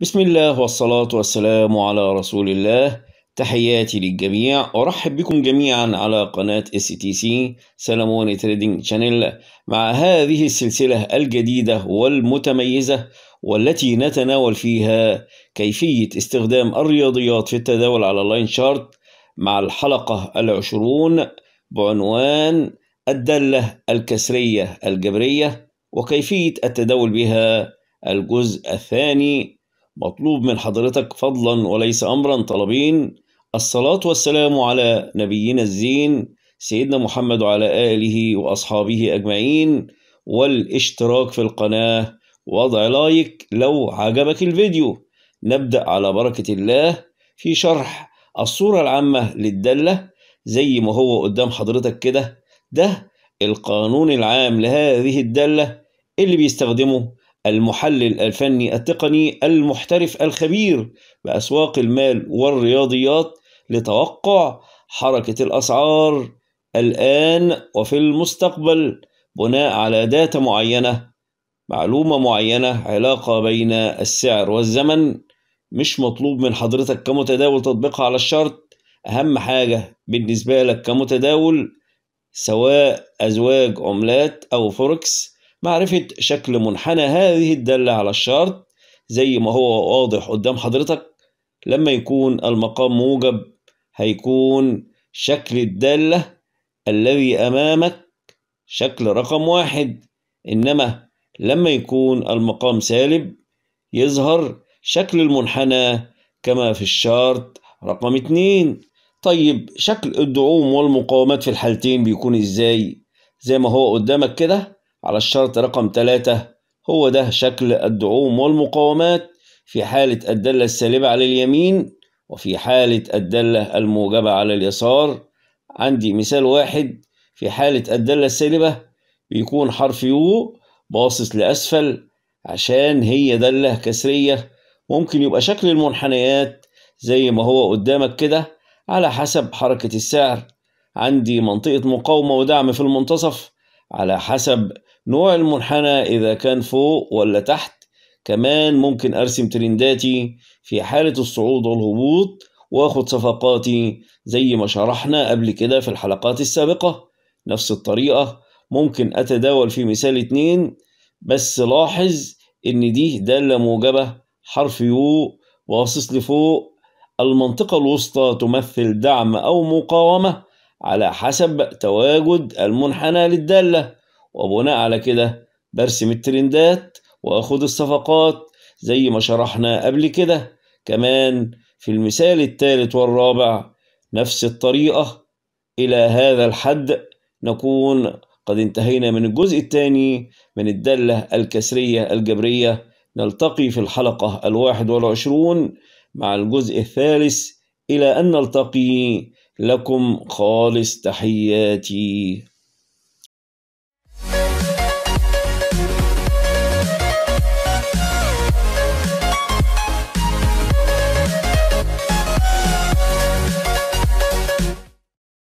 بسم الله والصلاة والسلام على رسول الله تحياتي للجميع أرحب بكم جميعا على قناة اس تي سي شانيل مع هذه السلسلة الجديدة والمتميزة والتي نتناول فيها كيفية استخدام الرياضيات في التداول على اللاين شارت مع الحلقة العشرون بعنوان الدالة الكسرية الجبرية وكيفية التداول بها الجزء الثاني مطلوب من حضرتك فضلا وليس امرا طلبين الصلاه والسلام على نبينا الزين سيدنا محمد وعلى اله واصحابه اجمعين والاشتراك في القناه وضع لايك لو عجبك الفيديو نبدا على بركه الله في شرح الصوره العامه للداله زي ما هو قدام حضرتك كده ده القانون العام لهذه الداله اللي بيستخدمه المحلل الفني التقني المحترف الخبير بأسواق المال والرياضيات لتوقع حركة الأسعار الآن وفي المستقبل بناء على داتا معينة معلومة معينة علاقة بين السعر والزمن مش مطلوب من حضرتك كمتداول تطبيقها على الشرط أهم حاجة بالنسبة لك كمتداول سواء أزواج عملات أو فوركس معرفة شكل منحنى هذه الدالة على الشرط زي ما هو واضح قدام حضرتك لما يكون المقام موجب هيكون شكل الدالة الذي أمامك شكل رقم واحد إنما لما يكون المقام سالب يظهر شكل المنحنى كما في الشرط رقم اتنين طيب شكل الدعوم والمقاومات في الحالتين بيكون ازاي زي ما هو قدامك كده على الشرط رقم 3 هو ده شكل الدعوم والمقاومات في حالة الدالة السالبة على اليمين وفي حالة الدالة الموجبة على اليسار عندي مثال واحد في حالة الدالة السالبة بيكون حرف يو باصص لأسفل عشان هي دالة كسرية ممكن يبقى شكل المنحنيات زي ما هو قدامك كده على حسب حركة السعر عندي منطقة مقاومة ودعم في المنتصف على حسب نوع المنحنى إذا كان فوق ولا تحت كمان ممكن أرسم ترنداتي في حالة الصعود والهبوط وآخد صفقاتي زي ما شرحنا قبل كده في الحلقات السابقة نفس الطريقة ممكن أتداول في مثال اتنين بس لاحظ إن دي دالة موجبة حرف يو واصص لفوق المنطقة الوسطى تمثل دعم أو مقاومة على حسب تواجد المنحنى للدالة وبناء على كده برسم الترندات واخد الصفقات زي ما شرحنا قبل كده كمان في المثال الثالث والرابع نفس الطريقة إلى هذا الحد نكون قد انتهينا من الجزء الثاني من الدالة الكسرية الجبرية نلتقي في الحلقة الواحد والعشرون مع الجزء الثالث إلى أن نلتقي لكم خالص تحياتي